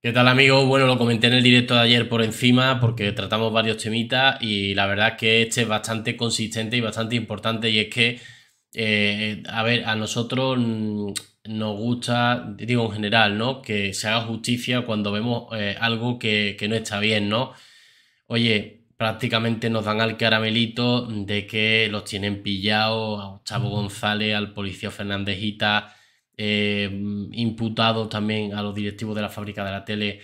¿Qué tal amigos? Bueno, lo comenté en el directo de ayer por encima porque tratamos varios temitas y la verdad es que este es bastante consistente y bastante importante y es que, eh, a ver, a nosotros mm, nos gusta, digo en general, ¿no? Que se haga justicia cuando vemos eh, algo que, no está bien, ¿no? Oye, prácticamente nos dan al caramelito de que los tienen pillados a Gustavo González, al policía Fernándezita eh, em, imputados también a los directivos de la fábrica de la tele,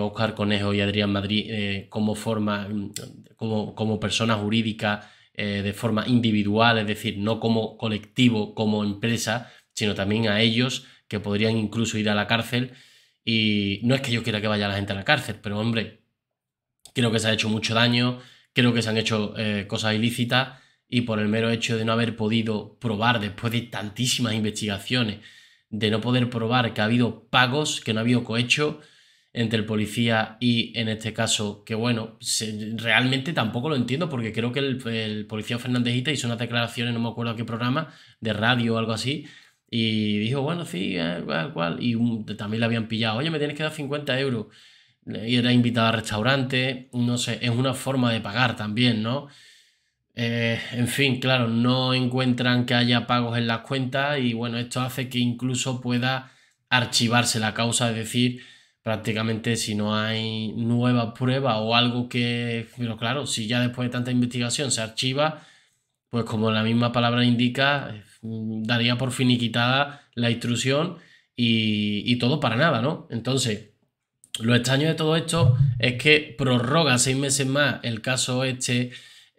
Oscar eh, Conejo y Adrián Madrid, eh, como, forma, mm, como, como persona jurídica eh, de forma individual, es decir, no como colectivo, como empresa, sino también a ellos que podrían incluso ir a la cárcel. Y no es que yo quiera que vaya la gente a la cárcel, pero hombre, creo que se ha hecho mucho daño, creo que se han hecho cosas ilícitas y por el mero hecho de no haber podido probar después de tantísimas investigaciones, de no poder probar que ha habido pagos, que no ha habido cohecho entre el policía y en este caso, que bueno, realmente tampoco lo entiendo porque creo que el, policía Fernándezita hizo unas declaraciones, no me acuerdo a qué programa, de radio o algo así, y dijo, bueno, sí, eh, cual, y también le habían pillado, oye, me tienes que dar 50 euros, y era invitado a restaurante, no sé, es una forma de pagar también, ¿no? Eh, en fin, claro, no encuentran que haya pagos en las cuentas y bueno, esto hace que incluso pueda archivarse la causa, es decir, prácticamente si no hay nueva prueba o algo que, pero claro, si ya después de tanta investigación se archiva, pues como la misma palabra indica, mm, daría por finiquitada la instrucción y, y todo para nada, ¿no? Entonces, lo extraño de todo esto es que prorroga seis meses más el caso este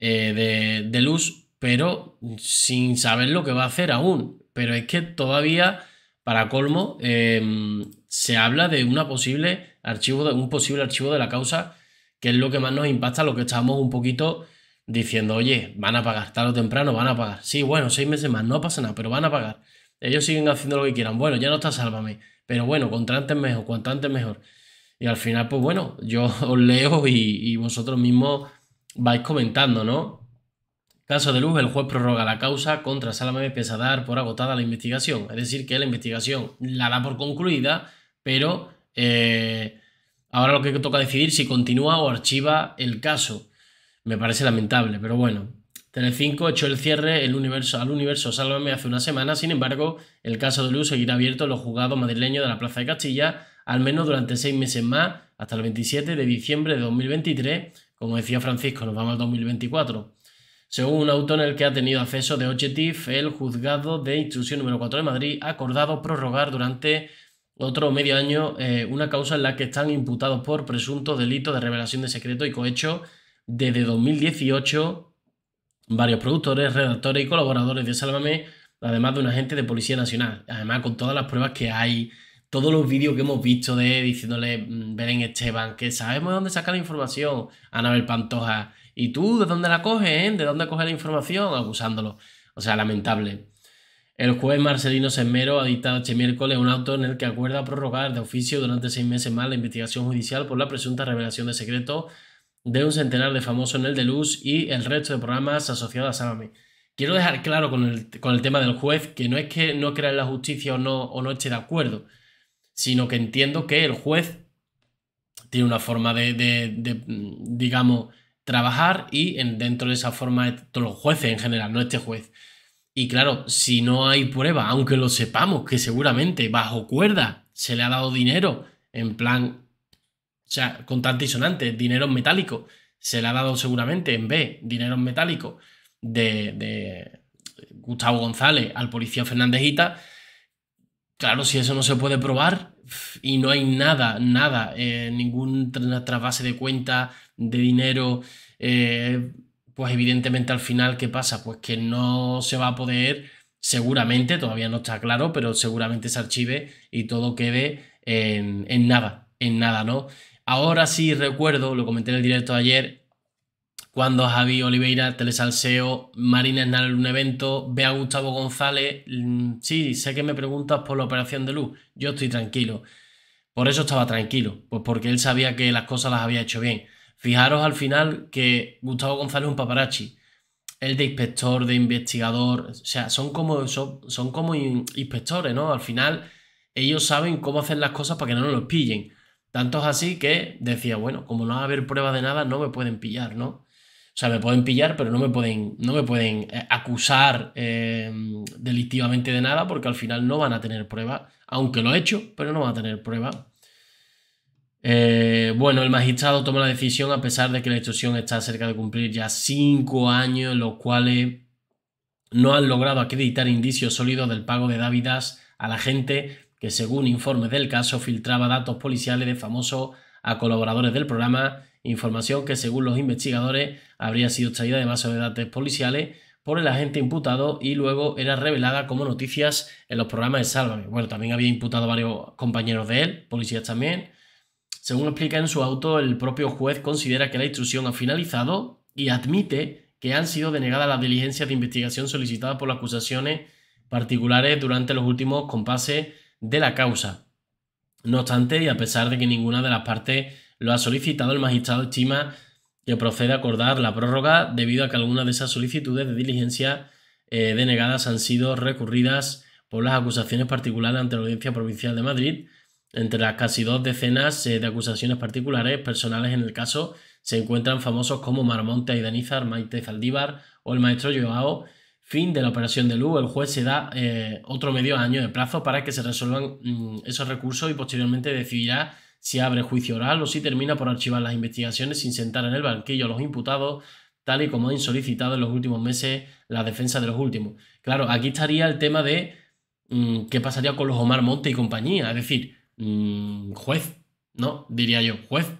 eh, de, luz, pero sin saber lo que va a hacer aún. Pero es que todavía, para colmo, em, se habla de una posible archivo de, un posible archivo de la causa, que es lo que más nos impacta, lo que estamos un poquito diciendo, oye, van a pagar, tarde o temprano van a pagar. Sí, bueno, seis meses más, no pasa nada, pero van a pagar. Ellos siguen haciendo lo que quieran. Bueno, ya no está, sálvame. Pero bueno, contra antes mejor, cuanto antes mejor. Y al final, pues bueno, yo os leo y, y vosotros mismos vais comentando, ¿no? Caso de luz, el juez prorroga la causa contra Salame empieza a dar por agotada la investigación. Es decir, que la investigación la da por concluida, pero eh, ahora lo que toca decidir si continúa o archiva el caso. Me parece lamentable, pero bueno. Telecinco echó el cierre al universo Sálvame hace una semana, sin embargo, el caso de Luz seguirá abierto en los juzgados madrileños de la Plaza de Castilla al menos durante seis meses más, hasta el 27 de diciembre de 2023, como decía Francisco, nos vamos al 2024. Según un auto en el que ha tenido acceso de Objective, el juzgado de instrucción número 4 de Madrid ha acordado prorrogar durante otro medio año eh, una causa en la que están imputados por presunto delito de revelación de secreto y cohecho desde 2018 varios productores, redactores y colaboradores de Sálvame, además de un agente de Policía Nacional. Además, con todas las pruebas que hay todos los vídeos que hemos visto de diciéndole mm, Belén Esteban que sabemos de dónde saca la información, Anabel Pantoja, y tú de dónde la coges, eh? de dónde coges la información, ...abusándolo... O sea, lamentable. El juez Marcelino Semero ha dictado este miércoles un auto en el que acuerda prorrogar de oficio durante seis meses más la investigación judicial por la presunta revelación de secreto... de un centenar de famosos en el de luz y el resto de programas asociados a Sábame. Quiero dejar claro con el, con el, tema del juez que no es que no crea en la justicia o no, o no esté de acuerdo, sino que entiendo que el juez tiene una forma de, mm, digamos, trabajar y en, dentro de esa forma, todos los jueces en general, no este juez. Y claro, si no hay prueba, aunque lo sepamos, que seguramente bajo cuerda se le ha dado dinero, en plan, o sea, contante y sonante, dinero en metálico, se le ha dado seguramente en B, dinero en metálico, de, Gustavo González al policía Fernández Ita, Claro, si eso no se puede probar y no hay nada, nada, eh, ningún ninguna trasvase de cuenta, de dinero, eh, pues evidentemente al final, ¿qué pasa? Pues que no se va a poder, seguramente, todavía no está claro, pero seguramente se archive y todo quede en, en nada, en nada, ¿no? Ahora sí recuerdo, lo comenté en el directo de ayer, cuando Javi Oliveira, Telesalseo, Marina en un evento, ve a Gustavo González, mm, sí, sé que me preguntas por la operación de luz, yo estoy tranquilo. Por eso estaba tranquilo, pues porque él sabía que las cosas las había hecho bien. Fijaros al final que Gustavo González es un paparazzi, el de inspector, de investigador, o sea, son como, son, son como inspectores, ¿no? Al final ellos saben cómo hacer las cosas para que no nos los pillen. Tanto es así que decía, bueno, como no va a haber pruebas de nada, no me pueden pillar, ¿no? O sea, me pueden pillar, pero no me pueden, no me pueden eh, acusar eh, delictivamente de nada porque al final no van a tener prueba, aunque lo he hecho, pero no van a tener prueba. Eh, bueno, el magistrado toma la decisión a pesar de que la instrucción está cerca de cumplir ya cinco años, los cuales no han logrado acreditar indicios sólidos del pago de dávidas a la gente que, según informes del caso, filtraba datos policiales de famosos a colaboradores del programa información que según los investigadores habría sido extraída de bases de datos policiales por el agente imputado y luego era revelada como noticias en los programas de Sálvame. Bueno, también había imputado a varios compañeros de él, policías también. Según explica en su auto, el propio juez considera que la instrucción ha finalizado y admite que han sido denegadas las diligencias de investigación solicitadas por las acusaciones particulares durante los últimos compases de la causa. No obstante, y a pesar de que ninguna de las partes lo ha solicitado, el magistrado estima que procede a acordar la prórroga debido a que algunas de esas solicitudes de diligencia eh, denegadas han sido recurridas por las acusaciones particulares ante la Audiencia Provincial de Madrid. Entre las casi dos decenas eh, de acusaciones particulares personales en el caso se encuentran famosos como Marmonte Aidanizar, Maite Zaldívar o el maestro Joao. Fin de la operación de luz. el juez se da eh, otro medio año de plazo para que se resuelvan mm, esos recursos y posteriormente decidirá si abre juicio oral o si termina por archivar las investigaciones sin sentar en el banquillo a los imputados, tal y como han solicitado en los últimos meses la defensa de los últimos. Claro, aquí estaría el tema de mm, qué pasaría con los Omar Monte y compañía, es decir, mm, juez, ¿no? Diría yo, juez.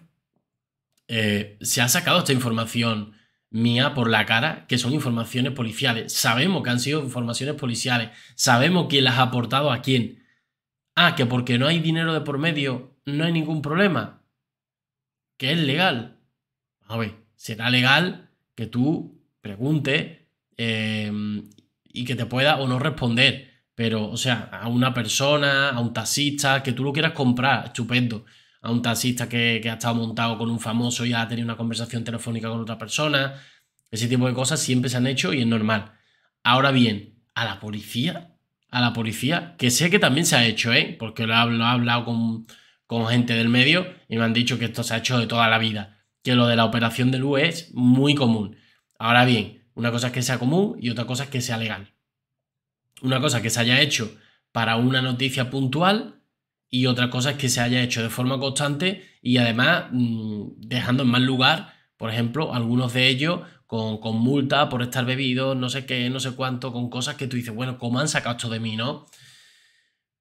Eh, se ha sacado esta información mía por la cara, que son informaciones policiales. Sabemos que han sido informaciones policiales. Sabemos quién las ha aportado a quién. Ah, que porque no hay dinero de por medio, no hay ningún problema. Que es legal. A ver, será legal que tú pregunte eh, y que te pueda o no responder. Pero, o sea, a una persona, a un taxista, que tú lo quieras comprar, estupendo. A un taxista que, ha estado montado con un famoso y ha tenido una conversación telefónica con otra persona. Ese tipo de cosas siempre se han hecho y es normal. Ahora bien, a la policía, a la policía, que sé que también se ha hecho, ¿eh? Porque lo ha hablado con, con gente del medio y me han dicho que esto se ha hecho de toda la vida, que lo de la operación del UE es muy común. Ahora bien, una cosa es que sea común y otra cosa es que sea legal. Una cosa es que se haya hecho para una noticia puntual y otra cosa es que se haya hecho de forma constante y además mm, dejando en mal lugar, por ejemplo, algunos de ellos con, con multa por estar bebido, no sé qué, no sé cuánto, con cosas que tú dices, bueno, ¿cómo han sacado esto de mí, no?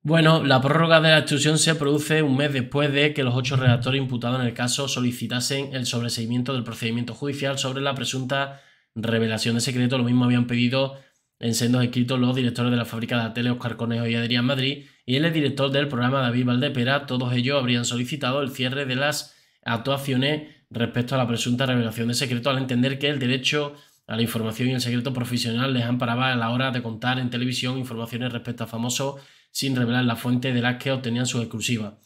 Bueno, la prórroga de la exclusión se produce un mes después de que los ocho redactores imputados en el caso solicitasen el sobreseimiento del procedimiento judicial sobre la presunta revelación de secreto. Lo mismo habían pedido en sendos escritos los directores de la fábrica de la tele Oscar Conejo y Adrián Madrid y el director del programa David Valdepera. Todos ellos habrían solicitado el cierre de las actuaciones respecto a la presunta revelación de secreto al entender que el derecho a la información y el secreto profesional les amparaba a la hora de contar en televisión informaciones respecto a famosos sin revelar la fuente de las que obtenían su exclusiva.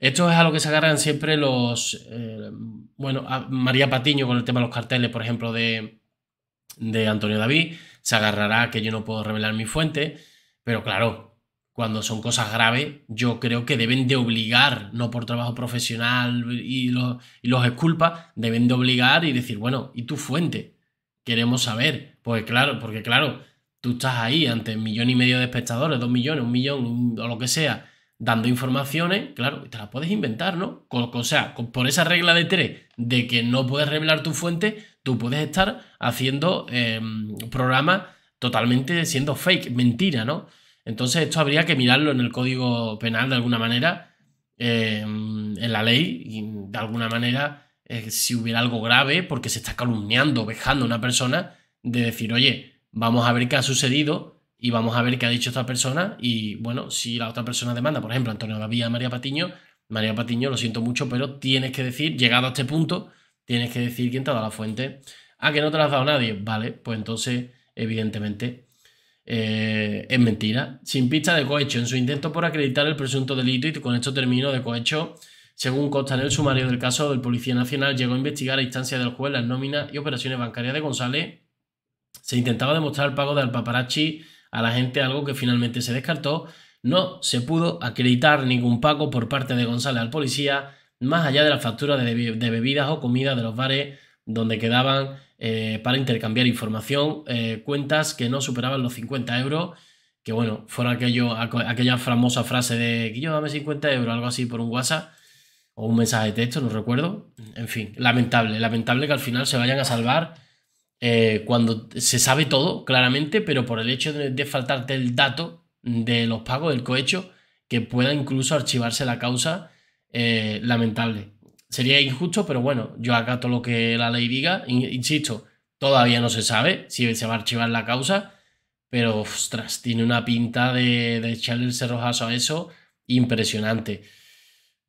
Esto es a lo que se agarran siempre los. Eh, bueno, María Patiño con el tema de los carteles, por ejemplo, de, de Antonio David, se agarrará que yo no puedo revelar mi fuente, pero claro, cuando son cosas graves, yo creo que deben de obligar, no por trabajo profesional y los, y los deben de obligar y decir, bueno, ¿y tu fuente? Queremos saber. Pues claro, porque claro, tú estás ahí ante un millón y medio de espectadores, dos millones, un millón o lo que sea, dando informaciones, claro, te las puedes inventar, ¿no? o sea, por esa regla de tres de que no puedes revelar tu fuente, tú puedes estar haciendo eh, programas totalmente siendo fake, mentira, ¿no? Entonces esto habría que mirarlo en el código penal de alguna manera, em, en la ley, y de alguna manera, eh, si hubiera algo grave, porque se está calumniando, vejando a una persona, de decir, oye, vamos a ver qué ha sucedido y vamos a ver qué ha dicho esta persona y bueno, si la otra persona demanda, por ejemplo, Antonio Gavía a María Patiño, María Patiño, lo siento mucho, pero tienes que decir, llegado a este punto, tienes que decir quién te ha dado la fuente. Ah, que no te la has dado nadie. Vale, pues entonces, evidentemente, eh, es mentira. Sin pista de cohecho, en su intento por acreditar el presunto delito, y con esto termino de cohecho, según consta en el sumario del caso del Policía Nacional, llegó a investigar a instancia del juez las nóminas y operaciones bancarias de González se intentaba demostrar el pago del paparazzi a la gente, algo que finalmente se descartó. No se pudo acreditar ningún pago por parte de González al policía, más allá de la factura de, bebidas o comida de los bares donde quedaban eh, para intercambiar información, eh, cuentas que no superaban los 50 euros, que bueno, fuera aquello, aquella famosa frase de que yo dame 50 euros, algo así por un WhatsApp o un mensaje de texto, no recuerdo. En fin, lamentable, lamentable que al final se vayan a salvar eh, cuando se sabe todo, claramente, pero por el hecho de, faltarte el dato de los pagos del cohecho, que pueda incluso archivarse la causa, eh, lamentable. Sería injusto, pero bueno, yo acato lo que la ley diga. Insisto, todavía no se sabe si se va a archivar la causa, pero ostras, tiene una pinta de, de echarle el cerrojazo a eso impresionante.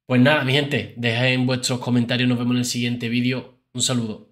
Pues nada, mi gente, dejad en vuestros comentarios, nos vemos en el siguiente vídeo. Un saludo.